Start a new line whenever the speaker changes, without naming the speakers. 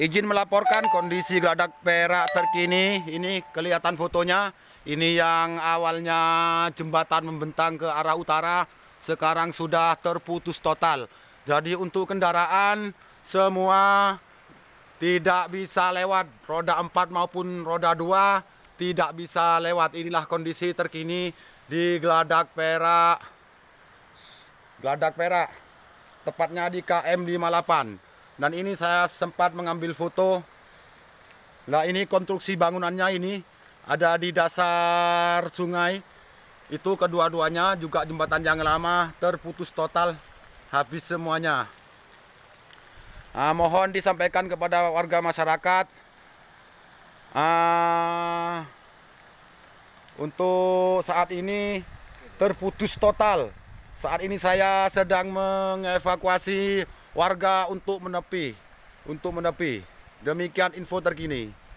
izin melaporkan kondisi geladak perak terkini. Ini kelihatan fotonya. Ini yang awalnya jembatan membentang ke arah utara, sekarang sudah terputus total. Jadi untuk kendaraan semua tidak bisa lewat. Roda 4 maupun roda 2 tidak bisa lewat. Inilah kondisi terkini di geladak perak. Geladak perak, tepatnya di KM 58. Dan ini saya sempat mengambil foto. Nah ini konstruksi bangunannya ini ada di dasar sungai. Itu kedua-duanya juga jembatan yang lama terputus total habis semuanya. Nah, mohon disampaikan kepada warga masyarakat uh, untuk saat ini terputus total. Saat ini saya sedang mengevakuasi warga untuk menepi, untuk menepi. Demikian info terkini.